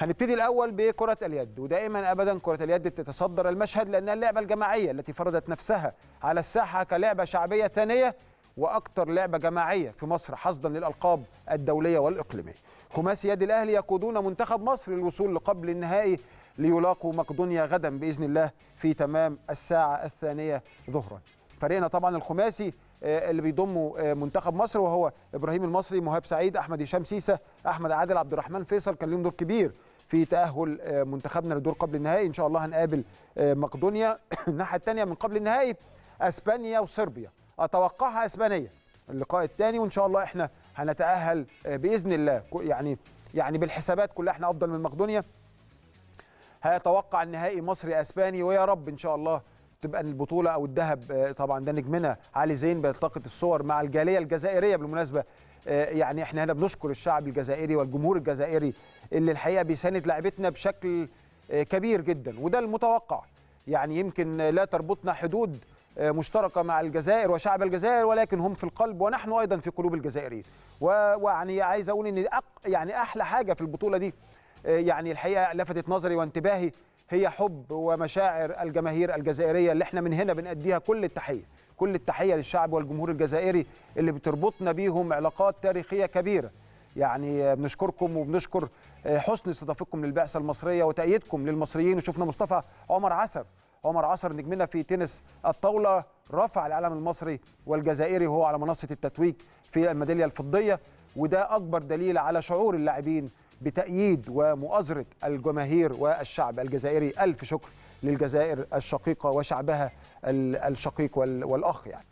هنبتدي الاول بكره اليد ودائما ابدا كره اليد تتصدر المشهد لانها اللعبه الجماعيه التي فرضت نفسها على الساحه كلعبه شعبيه ثانيه واكثر لعبه جماعيه في مصر حصدا للالقاب الدوليه والاقليميه خماسي يد الاهلي يقودون منتخب مصر للوصول لقبل النهائي ليلاقوا مقدونيا غدا باذن الله في تمام الساعه الثانيه ظهرا فريقنا طبعا الخماسي آه، اللي بيضموا آه، منتخب مصر وهو ابراهيم المصري مهاب سعيد احمد هشام سيسه احمد عادل عبد الرحمن فيصل كان لهم دور كبير في تاهل آه، منتخبنا لدور قبل النهائي ان شاء الله هنقابل مقدونيا الناحيه الثانيه من قبل النهائي اسبانيا وصربيا اتوقعها اسبانيا اللقاء الثاني وان شاء الله احنا هنتاهل باذن الله يعني يعني بالحسابات كلها احنا افضل من مقدونيا هيتوقع النهائي مصري اسباني ويا رب ان شاء الله تبقى البطوله او الذهب آه، طبعا ده نجمنا علي زين بيلتقط الصور مع الجاليه الجزائريه بالمناسبه آه، يعني احنا هنا بنشكر الشعب الجزائري والجمهور الجزائري اللي الحقيقه بيساند لاعبتنا بشكل آه، كبير جدا وده المتوقع يعني يمكن لا تربطنا حدود مشتركة مع الجزائر وشعب الجزائر ولكن هم في القلب ونحن أيضا في قلوب الجزائريين ويعني عايز أقول إن أق يعني أحلى حاجة في البطولة دي آه، يعني الحقيقه لفتت نظري وانتباهي هي حب ومشاعر الجماهير الجزائريه اللي احنا من هنا بنأديها كل التحيه كل التحيه للشعب والجمهور الجزائري اللي بتربطنا بيهم علاقات تاريخيه كبيره يعني بنشكركم وبنشكر آه، حسن استضافتكم للبعثه المصريه وتأييدكم للمصريين وشفنا مصطفى عمر عسر عمر عسر نجمنا في تنس الطاوله رفع العلم المصري والجزائري وهو على منصه التتويج في الميداليه الفضيه وده اكبر دليل على شعور اللاعبين بتأييد ومؤازرة الجماهير والشعب الجزائري ألف شكر للجزائر الشقيقة وشعبها الشقيق والأخ يعني